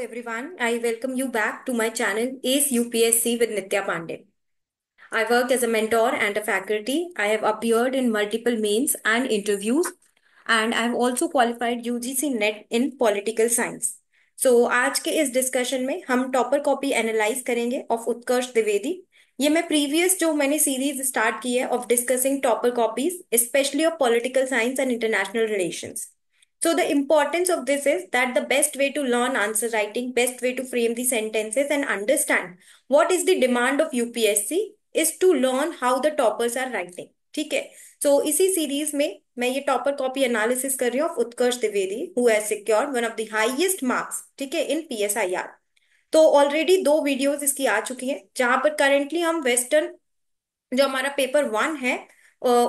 everyone. I welcome you back to my channel ACE UPSC with Nitya Pandey. I work as a mentor and a faculty. I have appeared in multiple mains and interviews and I have also qualified UGC NET in political science. so, आज के इस discussion में हम topper copy analyze करेंगे of Utkarsh Dwivedi ये मैं previous जो मैंने सीरीज स्टार्ट की है of discussing topper copies specially of political science and international relations So the importance of this is that the best way to learn answer writing, best way to frame the sentences and understand what is the demand of UPSC is to learn how the toppers are writing. theek hai so isi series mein main ye topper copy analysis kar rahi hu of utkarsh Dwivedi who has secured one of the highest marks theek hai in psir तो already दो videos इसकी आ चुकी हैं जहां पर currently हम western जो हमारा पेपर वन है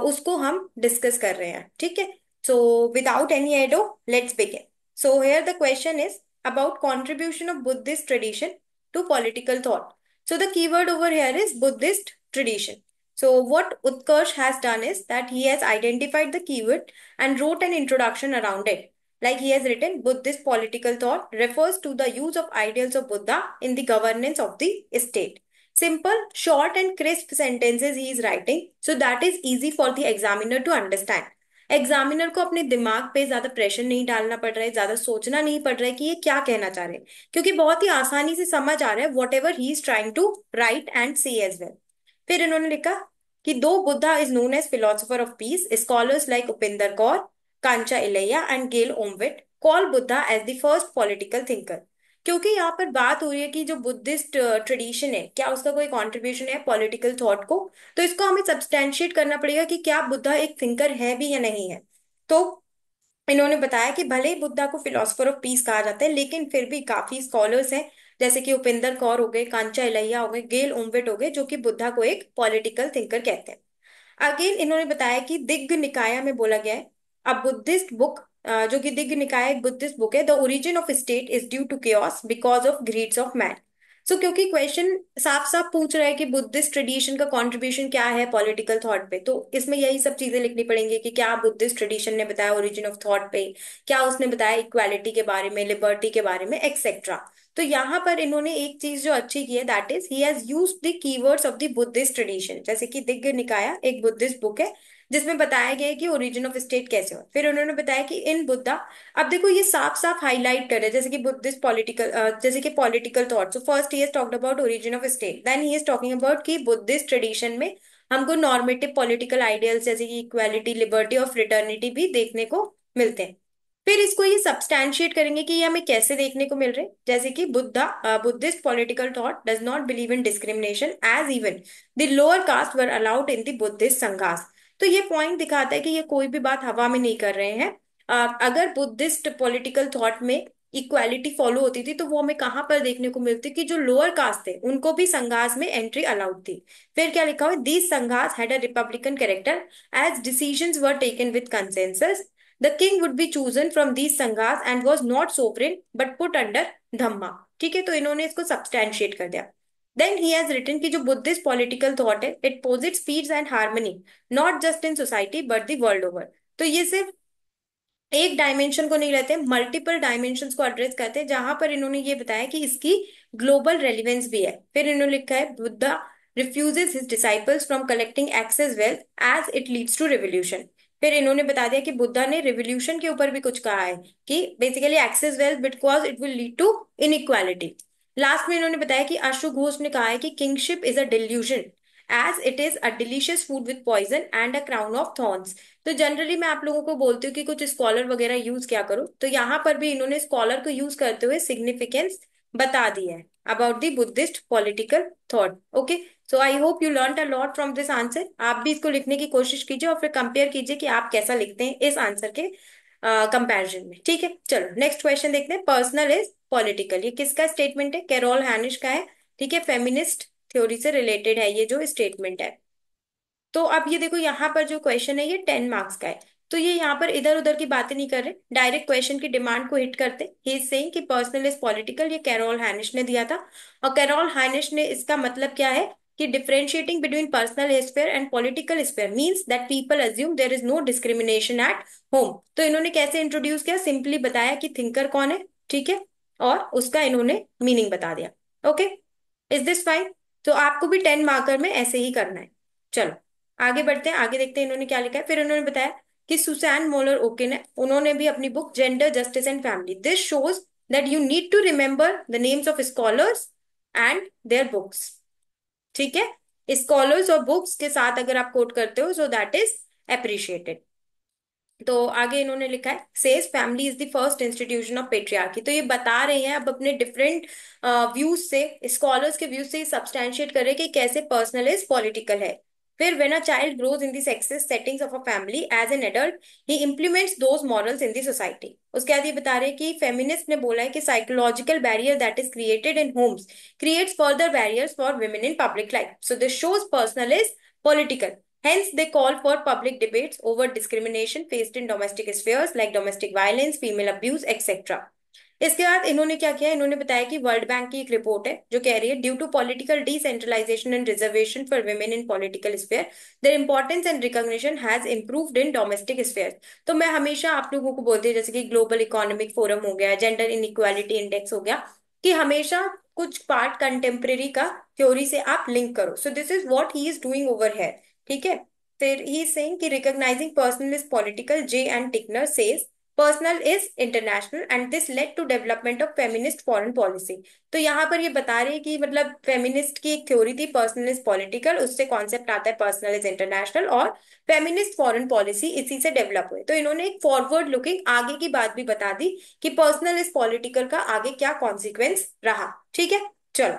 उसको हम डिस्कस कर रहे हैं ठीक है So without any ado, let's begin. So here the question is about contribution of Buddhist tradition to political thought. So the keyword over here is Buddhist tradition. So what Utkarsh has done is that he has identified the keyword and wrote an introduction around it. Like he has written, Buddhist political thought refers to the use of ideals of Buddha in the governance of the state. Simple, short and crisp sentences he is writing. So that is easy for the examiner to understand. Examiner को अपने दिमाग पे ज्यादा pressure नहीं डालना पड़ रहा है ज्यादा सोचना नहीं पड़ रहा है कि ये क्या कहना चाह रहे हैं क्योंकि बहुत ही आसानी से समझ आ रहा है whatever he is trying to write and see as well फिर इन्होंने लिखा कि दो Buddha is known as philosopher of peace scholars like Upendra Kaur Kancha Ilaiah and Gail Omvedt call Buddha as the first political thinker क्योंकि यहाँ पर बात हो रही है कि जो बुद्धिस्ट ट्रेडिशन है क्या उसका कोई कंट्रीब्यूशन है पॉलिटिकल थॉट को तो इसको हमें सब्सटैंशिएट करना पड़ेगा कि क्या बुद्धा एक थिंकर है भी या नहीं है तो इन्होंने बताया कि भले ही बुद्धा को फिलोसफर ऑफ पीस कहा जाता है लेकिन फिर भी काफी स्कॉलर्स हैं जैसे कि उपेंद्र कौर हो गए कांचा इलैया हो गए गेल ओमवेट हो गए जो कि बुद्धा को एक पॉलिटिकल थिंकर कहते हैं अगेन इन्होंने बताया कि दिग्ग निकाया में बोला गया है अ बुद्धिस्ट बुक जो कि दिग्ग निकाय बुद्धिस्ट बुक है the origin of state is due to chaos because of greeds of man so क्योंकि क्वेश्चन साफ साफ पूछ रहा है कि बुद्धिस्ट ट्रेडिशन का कॉन्ट्रीब्यूशन क्या है पॉलिटिकल थॉट पे तो इसमें यही सब चीजें लिखनी पड़ेंगी कि क्या बुद्धिस्ट ट्रेडिशन ने बताया ओरिजिन ऑफ थॉट पे क्या उसने बताया इक्वालिटी के बारे में लिबर्टी के बारे में एक्सेट्रा तो यहाँ पर इन्होंने एक चीज जो अच्छी की है that is he has use the keywords of the Buddhist tradition जैसे कि दिग्ग निकाया एक बुद्धिस्ट बुक है जिसमें बताया गया है कि ओरिजिन ऑफ स्टेट कैसे हो फिर उन्होंने बताया कि इन बुद्धा अब देखो ये साफ साफ हाईलाइट कर रहे जैसे कि बुद्धिस्ट पॉलिटिकल जैसे कि political thought so first he is talked about origin of state then he is talking about कि बुद्धिस्ट ट्रेडिशन में हमको नॉर्मेटिव पॉलिटिकल आइडियल्स जैसे कि इक्वालिटी लिबर्टी और फ्रिटर्निटी भी देखने को मिलते हैं फिर इसको ये सब्सटैंशिएट करेंगे कि ये हमें कैसे देखने को मिल रहे जैसे कि Buddha Buddhist political thought does not believe in discrimination as even the lower caste were allowed in the Buddhist sanghas तो ये पॉइंट दिखाता है कि ये कोई भी बात हवा में नहीं कर रहे हैं अगर बुद्धिस्ट पॉलिटिकल थॉट में इक्वालिटी फॉलो होती थी तो वो हमें कहाँ पर देखने को मिलती कि जो लोअर कास्ट थे उनको भी संघास में एंट्री अलाउड थी फिर क्या लिखा हुआ these sanghas had a republican character as decisions were taken with consensus the king would be chosen from these sanghas and was not sovereign but put under dhamma ठीक है तो इन्होंने इसको सब्सटैंशिएट कर दिया Then he has written कि जो बुद्धिस्ट पॉलिटिकल थॉट है it posits peace and harmony not just in society but the world over तो ये सिर्फ एक डायमेंशन को नहीं लेते मल्टीपल डायमेंशन को एड्रेस करते हैं जहां पर इन्होंने ये बताया कि इसकी ग्लोबल रेलिवेंस भी है फिर इन्होंने लिखा है Buddha refuses his disciples from collecting excess wealth as it leads to revolution फिर इन्होंने बता दिया कि बुद्धा ने रिवोल्यूशन के ऊपर भी कुछ कहा है कि basically excess wealth because it will lead to inequality last में इन्होंने बताया कि अशु घोष ने कहा है कि kingship is a delusion as it is a delicious food with poison and a crown of thorns तो जनरली मैं आप लोगों को बोलती हूँ कि कुछ स्कॉलर वगैरह यूज क्या करो तो यहाँ पर भी इन्होंने स्कॉलर को यूज करते हुए सिग्निफिकेंस बता दिया है about the Buddhist political thought okay so I hope you learn a lot from this answer आप भी इसको लिखने की कोशिश कीजिए और फिर कंपेयर कीजिए कि आप कैसा लिखते हैं इस आंसर के कंपेरिजन uh, में ठीक है चलो नेक्स्ट क्वेश्चन देखते हैं पर्सनल इज पॉलिटिकल ये किसका स्टेटमेंट है कैरोल हैनिश का है ठीक है फेमिनिस्ट थ्योरी से रिलेटेड है ये जो स्टेटमेंट है तो अब ये देखो यहाँ पर जो क्वेश्चन है ये टेन मार्क्स का है तो ये यहाँ पर इधर उधर की बातें नहीं कर रहे डायरेक्ट क्वेश्चन की डिमांड को हिट करते ही सेइंग कि पर्सनल इज पॉलिटिकल ये कैरोल हैनिश ने दिया था और कैरोल हैनिश ने इसका मतलब क्या है कि differentiating between personal sphere and political sphere means that people assume there is no discrimination at home तो इन्होंने कैसे इंट्रोड्यूस किया सिंपली बताया कि थिंकर कौन है ठीक है और उसका इन्होंने मीनिंग बता दिया ओके इज दिस फाइन तो आपको भी टेन मार्कर में ऐसे ही करना है चलो आगे बढ़ते हैं आगे देखते हैं इन्होंने क्या लिखा है फिर उन्होंने बताया कि सुसैन मोलर ओके ने उन्होंने भी अपनी book gender justice and family this shows that you need to remember the names of scholars and their books ठीक है स्कॉलर्स और बुक्स के साथ अगर आप कोट करते हो सो दैट इज अप्रिशिएटेड तो आगे इन्होंने लिखा है says family is the first institution of patriarchy तो ये बता रहे हैं अब अपने डिफरेंट व्यूज से स्कॉलर्स के व्यूज से सब्सटैंशिएट कर रहे हैं कि कैसे पर्सनल इज पॉलिटिकल है फिर when a child grows in the success settings of a family as an adult he implements those morals in the society उसके बाद ये बता रहे हैं कि फेमिनिस्ट ने बोला है कि psychological barrier that is created in homes creates further barriers for women in public life so this shows personal is political Hence, they call for public debates over discrimination faced in domestic spheres like domestic violence, female abuse, etc. इसके बाद इन्होंने क्या किया इन्होंने बताया कि world bank की एक रिपोर्ट है जो कह रही है due to political decentralisation and reservation for women in political sphere their importance and recognition has improved in domestic sphere तो मैं हमेशा आप लोगों को बोलती हूँ जैसे कि ग्लोबल इकोनॉमिक फोरम हो गया जेंडर इनइक्वालिटी इंडेक्स हो गया कि हमेशा कुछ पार्ट कंटेम्प्रेरी का थ्योरी से आप लिंक करो so this is what he is doing over here ठीक है फिर ही सेइंग कि recognising personal is political J and Tickner says personal is international and this led to development of feminist foreign policy तो यहाँ पर ये बता रहे हैं कि मतलब फेमिनिस्ट की एक थ्योरी थी पर्सनल इज पॉलिटिकल उससे कॉन्सेप्ट आता है पर्सनल इज इंटरनेशनल और फेमिनिस्ट फॉरेन पॉलिसी इसी से डेवलप हुई तो इन्होंने एक फॉरवर्ड लुकिंग आगे की बात भी बता दी कि पर्सनल इज पॉलिटिकल का आगे क्या कॉन्सिक्वेंस रहा ठीक है चलो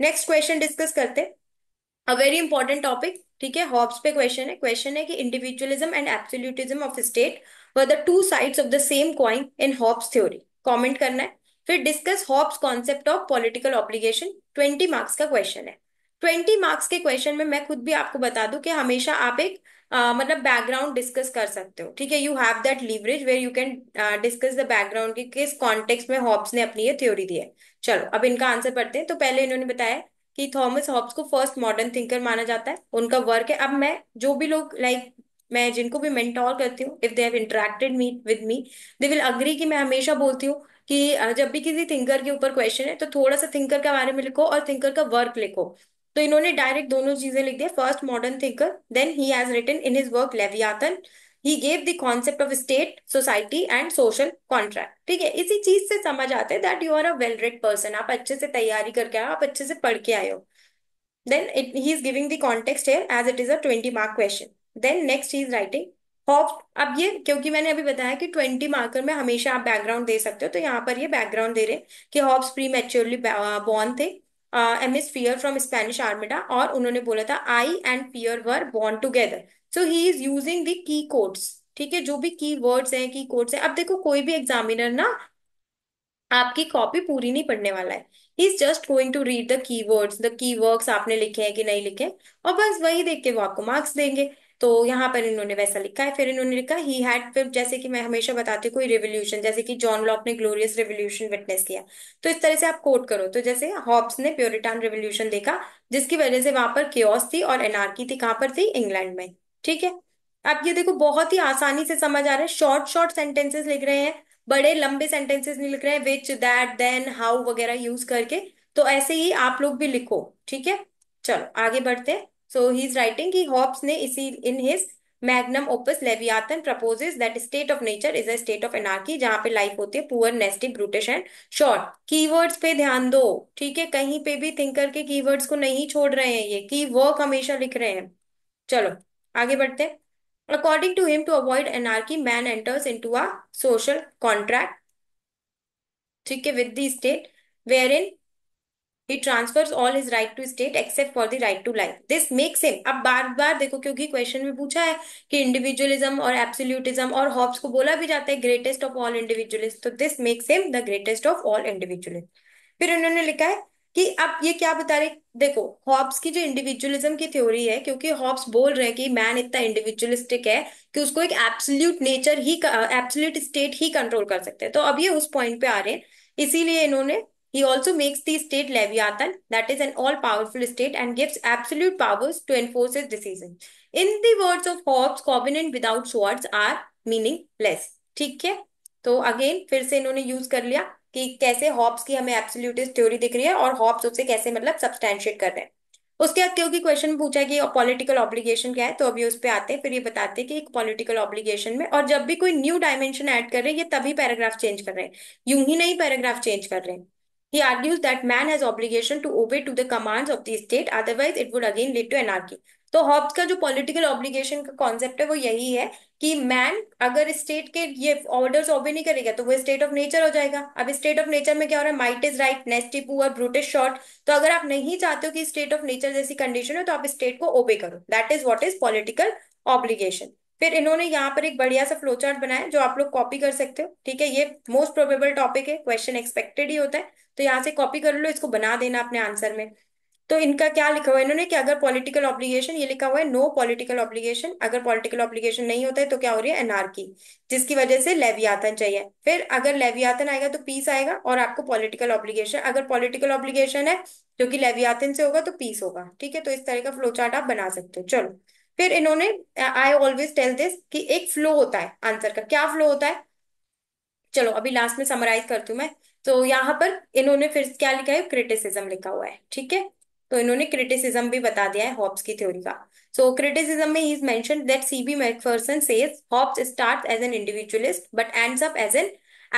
नेक्स्ट क्वेश्चन डिस्कस करते हैं अ वेरी इंपॉर्टेंट टॉपिक ठीक है हॉब्स पे क्वेश्चन है क्वेश्चन है कि individualism and absolutism of state were the two sides of the same coin in Hobbes theory comment करना है फिर discuss Hobbes concept of political obligation twenty marks का क्वेश्चन है ट्वेंटी मार्क्स के क्वेश्चन में मैं खुद भी आपको बता दूं कि हमेशा आप एक आ, मतलब बैकग्राउंड डिस्कस कर सकते हो ठीक है you have that leverage where you can discuss the background की किस कॉन्टेक्स में हॉब्स ने अपनी ये थ्योरी दी है चलो अब इनका आंसर पढ़ते हैं तो पहले इन्होंने बताया कि थॉमस हॉब्स को फर्स्ट मॉडर्न थिंकर माना जाता है उनका वर्क है अब मैं जो भी लोग लाइक like, मैं जिनको भी मेंटोर करती हूँ if they have interacted me with me they will agree कि मैं हमेशा बोलती हूँ कि जब भी किसी थिंकर के ऊपर क्वेश्चन है तो थोड़ा सा थिंकर के बारे में लिखो और थिंकर का वर्क लिखो तो इन्होंने डायरेक्ट दोनों चीजें लिख दिया first modern thinker then he has written in his work Leviathan he gave the concept of state society and social contract ठीक है इसी चीज से समझ आते हैं that you are a well read person आप अच्छे से तैयारी करके आओ आप अच्छे से पढ़ के आयो then it he is giving the context context as it is a a 20 mark question then next he is Hobbes अब ये क्योंकि मैंने अभी बताया कि ट्वेंटी मार्कर में हमेशा आप बैकग्राउंड दे सकते हो तो यहाँ पर ये बैकग्राउंड दे रहे कि हॉब्स प्री मेच्योरली बॉर्न थे am is fear from Spanish Armada और उन्होंने बोला था I and fear were born together so he is using the key quotes ठीक है जो भी की वर्ड्स हैं की कोड्स हैं अब देखो कोई भी एग्जामिनर ना आपकी कॉपी पूरी नहीं पढ़ने वाला है he is just going to read the key words the key words आपने लिखे हैं कि नहीं लिखे और बस वही देख के वो आपको मार्क्स देंगे तो यहाँ पर इन्होंने वैसा लिखा है फिर इन्होंने लिखा ही हैड फिर जैसे कि मैं हमेशा बताती हूँ कोई रिवोल्यूशन जैसे कि जॉन लॉक ने ग्लोरियस रिवोल्यूशन विटनेस किया तो इस तरह से आप कोट करो तो जैसे हॉब्स ने प्योरिटान रिवोल्यूशन देखा जिसकी वजह से वहां पर क्योस थी और एनआरकी थी कहां पर थी इंग्लैंड में ठीक है आप ये देखो बहुत ही आसानी से समझ आ रहा है शॉर्ट शॉर्ट सेंटेंसेस लिख रहे हैं बड़े लंबे सेंटेंसेस नहीं लिख रहे हैं विच दैट देन हाउ वगैरह यूज करके तो ऐसे ही आप लोग भी लिखो ठीक है चलो आगे बढ़ते हैं सो ही इज राइटिंग की हॉब्स ने इसी in his magnum opus Leviathan proposes that state of nature is a state of anarchy जहां पे लाइफ होती है poor nasty brutish and short keywords पे ध्यान दो ठीक है कहीं पे भी थिंकर के कीवर्ड्स को नहीं छोड़ रहे हैं ये की वर्क हमेशा लिख रहे हैं चलो आगे बढ़ते हैं according to him to avoid anarchy man enters into a social contract ठीक है with the state wherein He transfers all his right to state except for the right to life. This makes him. अब बार बार देखो क्योंकि question में पूछा है कि individualism और एब्सोल्यूटिज्म और हॉब्स को बोला भी जाता है ग्रेटेस्ट ऑफ ऑल इंडिविजुअलिस्ट तो this makes him the greatest of all individualist फिर उन्होंने लिखा है कि आप ये क्या बता रहे देखो हॉब्स की जो इंडिविजुअलिज्म की थ्योरी है क्योंकि हॉब्स बोल रहे हैं कि मैन इतना इंडिविजुअलिस्टिक है कि उसको एक एब्सोल्यूट नेचर ही एब्सोल्यूट स्टेट ही कंट्रोल कर सकते हैं तो अब ये उस पॉइंट पे आ रहे हैं इसीलिए इन्होंने ही also makes the state leviathan that is an all powerful state and gives absolute powers to enforce is decision in words of Hobbes covenant without swords are meaningless ठीक है तो अगेन फिर से इन्होंने यूज कर लिया कि कैसे हॉब्स की हमें एब्सोल्यूटिस्ट थ्योरी दिख रही है और हॉब्स उसे कैसे मतलब सब्सटैंशिएट कर रहे हैं उसके बाद क्योंकि क्वेश्चन पूछा कि पॉलिटिकल ऑब्लिगेशन क्या है तो अभी उस पर आते हैं फिर ये बताते हैं कि एक पॉलिटिकल ऑब्लिगेशन में और जब भी कोई न्यू डायमेंशन ऐड कर रहे हैं ये तभी पैराग्राफ चेंज कर रहे हैं यूं ही नहीं पैराग्राफ चेंज कर रहे हैं He argues that man has obligation to obey to the commands of the state, otherwise it would again lead to anarchy. तो हॉब्स का जो पॉलिटिकल ऑब्लिगेशन का कॉन्सेप्ट है वो यही है कि मैन अगर स्टेट के ये ऑर्डर्स ऑबे नहीं करेगा तो वो स्टेट ऑफ नेचर हो जाएगा अब स्टेट ऑफ नेचर में क्या हो रहा है might is right nasty poor brutish short तो अगर आप नहीं चाहते हो कि स्टेट ऑफ नेचर जैसी कंडीशन हो तो आप स्टेट को ओबे करो that is what is political obligation फिर इन्होंने यहाँ पर एक बढ़िया सा फ्लोचार्ट बनाया जो आप लोग कॉपी कर सकते हो ठीक है ये मोस्ट प्रोबेबल टॉपिक है क्वेश्चन एक्सपेक्टेड ही होता है तो यहाँ से कॉपी कर लो इसको बना देना अपने आंसर में तो इनका क्या लिखा हुआ है इन्होंने कि अगर पॉलिटिकल ऑब्लिगेशन ये लिखा हुआ है नो पॉलिटिकल ऑब्लिगेशन अगर पॉलिटिकल ऑब्लिगेशन नहीं होता है तो क्या हो रही है एनआरकी जिसकी वजह से लेवियातन चाहिए फिर अगर लेवियातन आएगा तो पीस आएगा और आपको पॉलिटिकल ऑब्लिगेशन अगर पॉलिटिकल ऑब्लिगेशन है जो कि लेवियातन से होगा तो पीस होगा ठीक है तो इस तरह का फ्लो चार्ट आप बना सकते हो चलो फिर इन्होंने आई ऑलवेज टेल दिस कि एक फ्लो होता है आंसर का क्या फ्लो होता है चलो अभी लास्ट में समराइज करती हूँ मैं तो यहाँ पर इन्होंने फिर क्या लिखा है क्रिटिसिज्म लिखा हुआ है ठीक है तो इन्होंने क्रिटिसिज्म भी बता दिया है हॉब्स की थ्योरी का सो क्रिटिसिज्म में he is mention that C B Macpherson says Hobbes starts as an individualist but ends up as an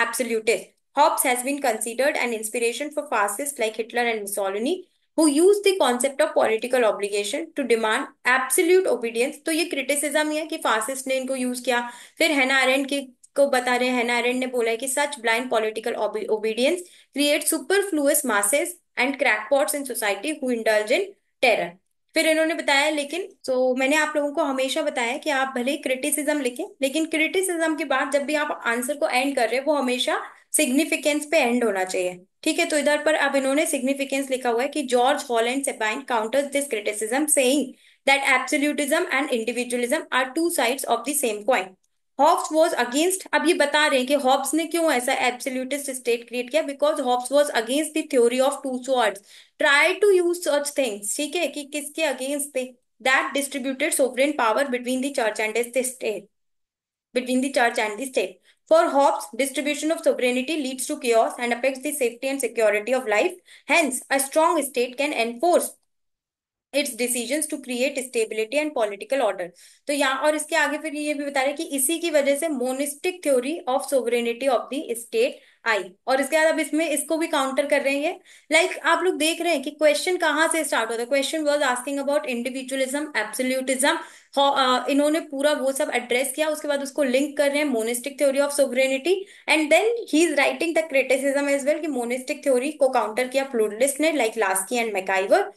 absolutist Hobbes has been considered an inspiration for fascist like Hitler and Mussolini, who use the concept of political obligation to demand absolute obedience तो ये criticism ही है कि fascist ने इनको use किया फिर हेना aren't की को बता रहे हैं नारायण ने बोला है कि such blind political obedience create superfluous masses and crackpots in society who indulge in terror फिर इन्होंने बताया लेकिन तो मैंने आप लोगों को हमेशा बताया कि आप भले क्रिटिसिज्म लिखें लेकिन क्रिटिसिज्म के बाद जब भी आप आंसर को एंड कर रहे हो वो हमेशा सिग्निफिकेंस पे एंड होना चाहिए ठीक है तो इधर पर अब इन्होंने सिग्निफिकेंस लिखा हुआ है कि George Holland Sabine counters this criticism saying that absolutism and individualism are two sides of the same coin Hobbes was against अब ये बता रहे हैं कि हॉब्स ने क्यों ऐसा एब्सोल्यूटिस्ट स्टेट क्रिएट किया because Hobbes was against the theory of two swords try to use such things ठीक है कि किसके अगेंस्ट थे that distributed sovereign power between the church and the state between the church and the state for Hobbes distribution of sovereignty leads to chaos and affects the safety and security of life hence a strong state can enforce its decision to create stability and political order तो यहाँ और इसके आगे फिर ये भी बता रहे कि इसी की वजह से monistic theory of sovereignty of the state आई और इसके बाद अब इसमें इसको भी काउंटर कर रहे हैं लाइक like, आप लोग देख रहे हैं कि क्वेश्चन कहाँ से स्टार्ट होता है question was asking about individualism absolutism इन्होंने पूरा वो सब एड्रेस किया उसके बाद उसको लिंक कर रहे हैं monistic theory of sovereignty and then he is writing the criticism as well कि मोनिस्टिक थ्योरी को काउंटर किया प्लूरलिस्ट ने like Laski and MacIver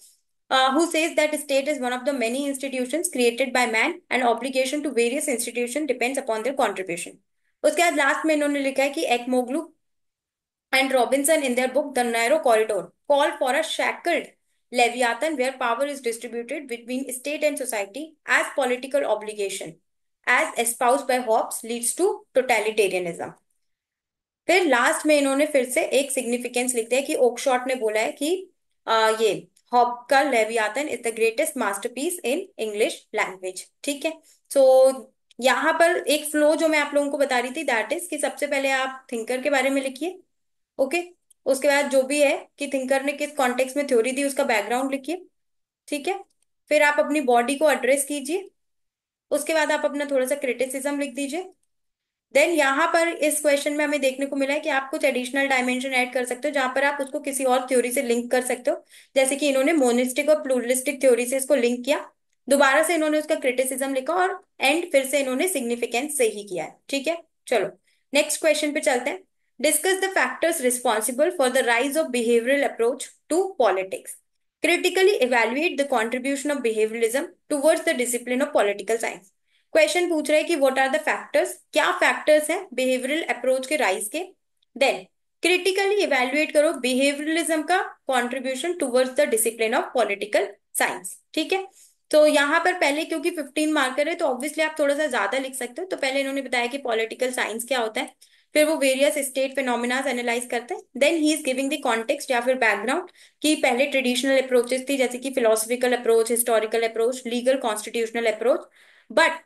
Uh, who says that state is one of the many institutions created by man and obligation to various institutions depends upon their contribution. उसके बाद last में इन्होंने लिखा है कि Acemoglu and Robinson in their book the narrow corridor call for a shackled leviathan where power is distributed between state and society as political obligation as espoused by hobbes leads to totalitarianism फिर last में इन्होंने फिर से एक significance लिखते हैं कि Oakshott ने बोला है कि आ, uh, ये हॉप का Leviathan is the greatest masterpiece in English language ठीक है सो so, यहाँ पर एक फ्लो जो मैं आप लोगों को बता रही थी दैट इज कि सबसे पहले आप थिंकर के बारे में लिखिए ओके okay? उसके बाद जो भी है कि थिंकर ने किस कॉन्टेक्स्ट में थ्योरी दी उसका बैकग्राउंड लिखिए ठीक है फिर आप अपनी बॉडी को एड्रेस कीजिए उसके बाद आप अपना थोड़ा सा क्रिटिसिज्म लिख दीजिए देन यहाँ पर इस क्वेश्चन में हमें देखने को मिला है कि आप कुछ एडिशनल डायमेंशन ऐड कर सकते हो जहां पर आप उसको किसी और थ्योरी से लिंक कर सकते हो जैसे कि इन्होंने मोनिस्टिक और प्लूरिस्टिक थ्योरी से इसको लिंक किया दोबारा से इन्होंने उसका क्रिटिसिज्म लिखा और एंड फिर से इन्होंने सिग्निफिकेंस से ही किया है ठीक है चलो नेक्स्ट क्वेश्चन पे चलते हैं discuss the factors responsible for the rise of behavioural approach to politics critically evaluate the contribution of behavioralism towards the discipline of political science question पूछ रहे हैं कि व्हाट आर द फैक्टर्स क्या factors हैं behavioural approach के rise के then critically evaluate करो behaviouralism का contribution towards the discipline of political science ठीक है तो यहाँ पर पहले क्योंकि 15 मार्कर है तो ऑब्वियसली आप थोड़ा सा ज्यादा लिख सकते हो तो पहले इन्होंने बताया कि पॉलिटिकल साइंस क्या होता है फिर वो वेरियस स्टेट फिनोमिनाज एनालाइज करते हैं then he is giving the context या फिर बैकग्राउंड कि पहले ट्रेडिशनल अप्रोचेस थी जैसे कि philosophical approach historical approach legal constitutional approach but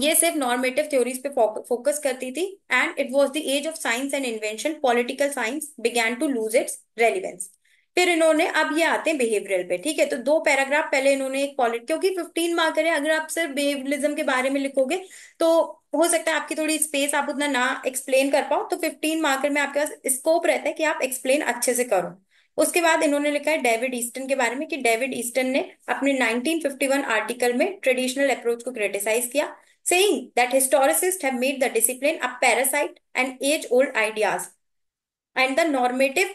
ये सिर्फ नॉर्मेटिव थ्योरीज पे फोकस करती थी and it was the age of science and invention political science began to lose its relevance फिर इन्होंने अब ये आते हैं बिहेवियरल पे ठीक है तो दो पैराग्राफ पहले इन्होंने एक पॉलिट क्योंकि फिफ्टीन मार्कर है अगर आप सिर्फ बिहेवियरिज्म के बारे में लिखोगे तो हो सकता है आपकी थोड़ी स्पेस आप उतना ना एक्सप्लेन कर पाओ तो फिफ्टीन मार्कर में आपके पास स्कोप रहता है कि आप एक्सप्लेन अच्छे से करो उसके बाद इन्होंने लिखा है डेविड ईस्टन के बारे में कि डेविड ईस्टन ने अपने 1951 आर्टिकल में ट्रेडिशनल अप्रोच को क्रिटिसाइज किया saying that historicists have made the discipline a parasite and age-old ideas. And the normative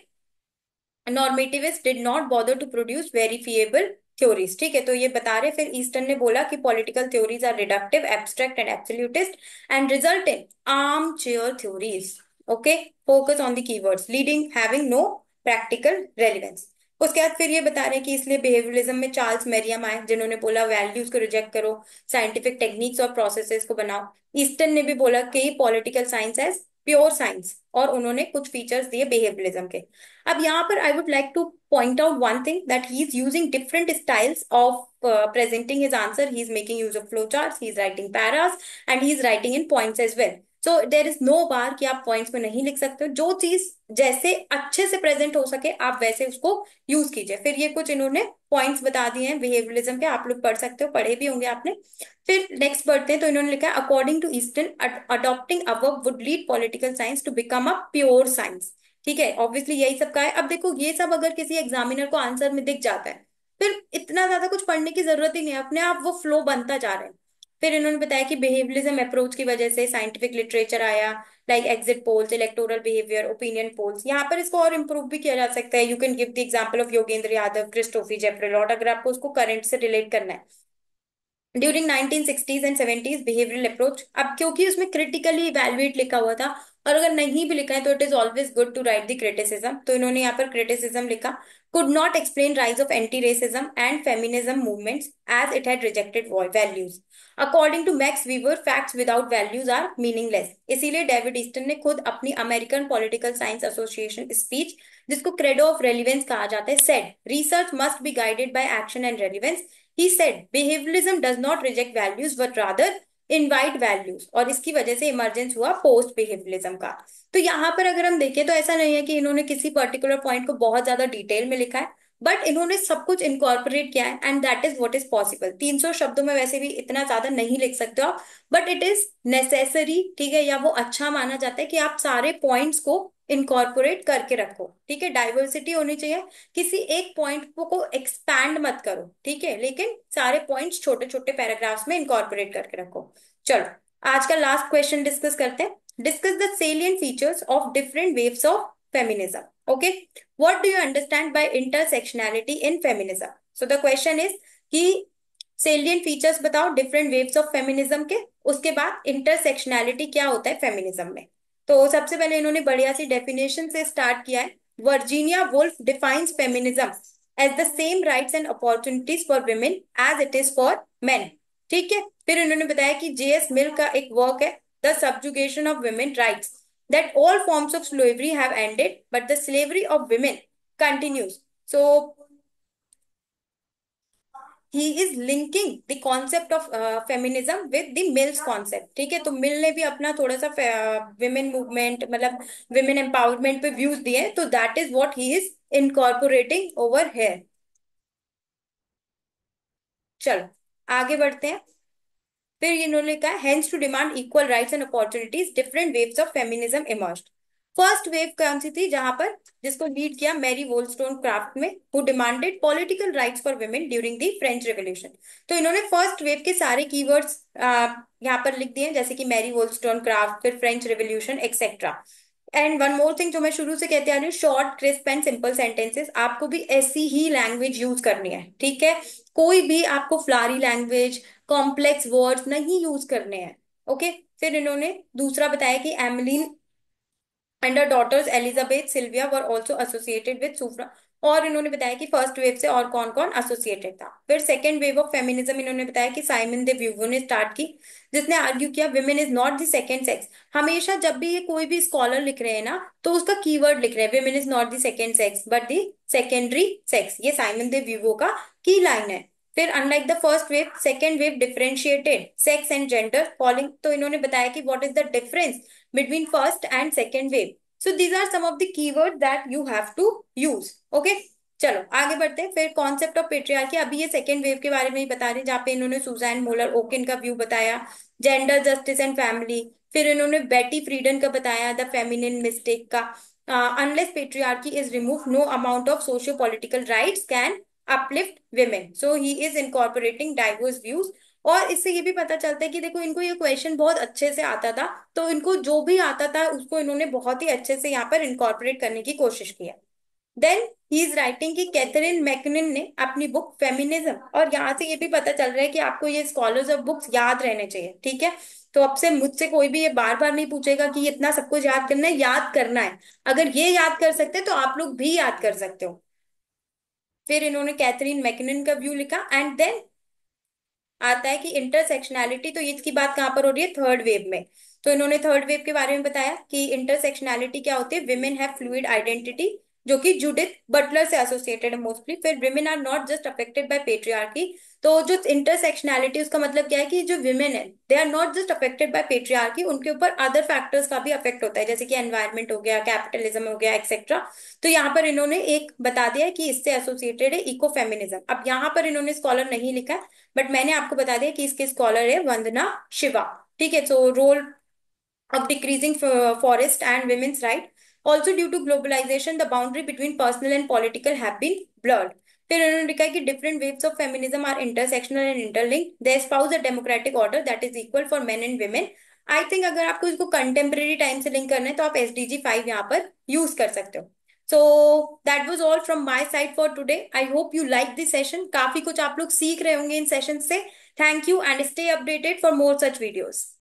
normativists did not bother to produce verifiable theories. Okay, so तो ये बता रहे Eastern Eastern ने political theories are reductive, abstract and absolutist and result in armchair theories. Okay, focus on the keywords leading having no practical relevance. उसके बाद फिर ये बता रहे हैं कि इसलिए बिहेवियरिज्म में चार्ल्स मेरियम आए जिन्होंने बोला वैल्यूज को रिजेक्ट करो साइंटिफिक टेक्निक्स और प्रोसेसेस को बनाओ ईस्टर्न ने भी बोला कि political science as pure science और उन्होंने कुछ फीचर्स दिए बिहेवियरिज्म के अब यहाँ पर I would like to point out one thing that he is using different styles of presenting his answer he is making use of flow chart he is writing paras and he is writing in points as well so there is no bar कि आप points में नहीं लिख सकते हो जो चीज जैसे अच्छे से प्रेजेंट हो सके आप वैसे उसको यूज कीजिए फिर ये कुछ इन्होंने पॉइंट्स बता दिए हैं बिहेवियरिज्म के आप लोग पढ़ सकते हो पढ़े भी होंगे आपने फिर नेक्स्ट बढ़ते हैं तो इन्होंने लिखा है according to eastern adopting of would lead political science to become a pure science ठीक है ऑब्वियसली यही सब का है अब देखो ये सब अगर किसी एग्जामिनर को आंसर में दिख जाता है फिर इतना ज्यादा कुछ पढ़ने की जरूरत ही नहीं है अपने आप वो फ्लो बनता जा रहा है फिर इन्होंने बताया कि बिहेवियरिज्म अप्रोच की वजह से साइंटिफिक लिटरेचर आया like exit polls electoral behaviour opinion polls यहाँ पर इसको और इम्प्रूव भी किया जा सकता है you can give the example of Yogendra Yadav Christophe Jaffrelot अगर आपको उसको करंट से रिलेट करना है during sixties and seventies behavioural approach अब क्योंकि उसमें क्रिटिकली इवेल्युएट लिखा हुआ था और अगर नहीं भी लिखा है तो it is always good to write the criticism तो इन्होंने यहाँ पर क्रिटिसिज्म लिखा could not explain rise of anti-racism and feminism movements as it had rejected values. According to Max Weber, facts without values are meaningless. इसीलिए David Easton ने खुद अपनी American Political Science Association speech, जिसको credo of relevance कहा जाता है said research must be guided by action and relevance. He said behaviorism does not reject values, but rather invite values और इसकी वजह से इमरजेंस हुआ पोस्ट बिहेवियरिज्म का तो यहाँ पर अगर हम देखें तो ऐसा नहीं है कि इन्होंने किसी पर्टिकुलर पॉइंट को बहुत ज्यादा डिटेल में लिखा है बट इन्होंने सब कुछ इनकॉर्पोरेट किया है and that is what is possible 300 शब्दों में वैसे भी इतना ज्यादा नहीं लिख सकते आप बट इट इज नेसेसरी ठीक है या वो अच्छा माना जाता है कि आप सारे पॉइंट्स को इनकॉर्पोरेट करके रखो ठीक है डाइवर्सिटी होनी चाहिए किसी एक पॉइंट को एक्सपैंड मत करो ठीक है लेकिन सारे पॉइंट्स छोटे छोटे पैराग्राफ्स में इनकॉर्पोरेट करके रखो चलो आज का लास्ट क्वेश्चन डिस्कस करते हैं discuss the salient features of different waves of feminism okay what do you understand by intersectionality in feminism so the question is कि salient फीचर्स बताओ डिफरेंट वेव्स ऑफ फेमिनिज्म के उसके बाद intersectionality क्या होता है फेमिनिज्म में तो सबसे पहले इन्होंने बढ़िया सी डेफिनेशन से स्टार्ट किया है Virginia Woolf defines feminism as the same rights and opportunities for women as it is for men ठीक है फिर इन्होंने बताया कि जेएस मिल का एक वर्क है the subjugation of women rights that all forms of slavery have ended but the slavery of women continues so he is linking the concept of feminism with the Mill's concept ठीक है तो Mill ने भी अपना थोड़ा सा women movement मतलब women empowerment पे व्यूज दिए तो that is what he is incorporating over here चलो आगे बढ़ते हैं फिर इन्होंने कहा hence to demand equal rights and opportunities different waves of feminism emerged first wave कौन सी थी जहां पर जिसको लीड किया मैरी वोल्स्टोन क्राफ्ट में who demanded political rights for women during the French Revolution तो इन्होंने फर्स्ट वेव के सारे कीवर्ड्स यहाँ पर लिख दिए हैं जैसे कि मैरी वोल्स्टोन क्राफ्ट फिर French Revolution etcetera and one more thing जो मैं शुरू से कहते आ रही हूँ short crisp and simple sentences आपको भी ऐसी ही लैंग्वेज यूज करनी है ठीक है कोई भी आपको फ्लारी लैंग्वेज कॉम्प्लेक्स वर्ड्स नहीं यूज करने हैं ओके okay? फिर इन्होंने दूसरा बताया कि Emmeline and daughters Elizabeth Sylvia were also associated with suffrage और इन्होंने बताया कि फर्स्ट वेव से और कौन कौन एसोसिएटेड था फिर सेकेंड वेव ऑफ फेमिनिज्म इन्होंने बताया कि साइमन दे व्यूवो ने स्टार्ट की जिसने आर्ग्यू किया women is not the second sex हमेशा जब भी ये कोई भी स्कॉलर लिख रहे हैं ना तो उसका कीवर्ड लिख रहे हैं women is not the second sex but the secondary sex ये साइमन दे व्यूवो का की लाइन है फिर unlike the first wave second wave differentiated sex and gender falling तो इन्होंने बताया कि what is the difference between first and second wave so these are some of the keyword that you have to use okay चलो आगे बढ़ते हैं फिर concept of patriarchy अभी ये सेकेंड वेव के बारे में ही बता रहे हैं जहाँ पे इन्होंने सुजैन मोलर ओकिन का व्यू बताया जेंडर जस्टिस एंड फैमिली फिर इन्होंने बेटी फ्रीडन का बताया द फेमिनिन मिस्टेक का unless patriarchy is remove no amount of socio political right can uplift women so he is incorporating diverse views और इससे ये भी पता चलता है कि देखो इनको ये क्वेश्चन बहुत अच्छे से आता था तो इनको जो भी आता था उसको इन्होंने बहुत ही अच्छे से यहाँ पर इनकॉर्पोरेट करने की कोशिश किया देन ही इज राइटिंग की कैथरीन मैकनिन ने अपनी बुक फेमिनिज्म और यहाँ से ये भी पता चल रहा है कि आपको ये स्कॉलर्स ऑफ बुक्स याद रहने चाहिए ठीक है तो अब से मुझसे कोई भी ये बार बार नहीं पूछेगा कि इतना सब कुछ याद करना है याद करना है अगर ये याद कर सकते तो आप लोग भी याद कर सकते हो फिर इन्होंने कैथरीन मैकिनन का व्यू लिखा एंड देन आता है कि इंटरसेक्शनैलिटी तो इसकी बात कहां पर हो रही है थर्ड वेव में तो इन्होंने थर्ड वेव के बारे में बताया कि इंटरसेक्शनैलिटी क्या होती है विमेन हैव फ्लूइड आइडेंटिटी जो कि जुडित बटलर से एसोसिएटेड है मोस्टली फिर women are not just affected by patriarchy तो जो इंटरसेक्शनैलिटी उसका मतलब क्या है कि जो विमेन है they are not just affected by patriarchy उनके ऊपर अदर फैक्टर्स का भी अफेक्ट होता है जैसे कि एनवायरमेंट हो गया कैपिटलिज्म हो गया एक्सेट्रा तो यहाँ पर इन्होंने एक बता दिया कि इससे एसोसिएटेड है इको फेमिनिज्म अब यहाँ पर इन्होंने स्कॉलर नहीं लिखा है बट मैंने आपको बता दिया कि इसके स्कॉलर है वंदना शिवा ठीक है so role of decreasing forest and women's right also due to globalisation the boundary between personal and political have blurred फिर उन्होंने लिखा कि different waves of feminism are intersectional and interlink they spouse a democratic order that is equal for men and women I think अगर आपको इसको contemporary time से link करना है तो आप एस डी जी फाइव यहाँ पर यूज कर सकते हो so that was all from my side for today I hope you like this session काफी कुछ आप लोग सीख रहे होंगे इन सेशन से thank you and stay updated for more such videos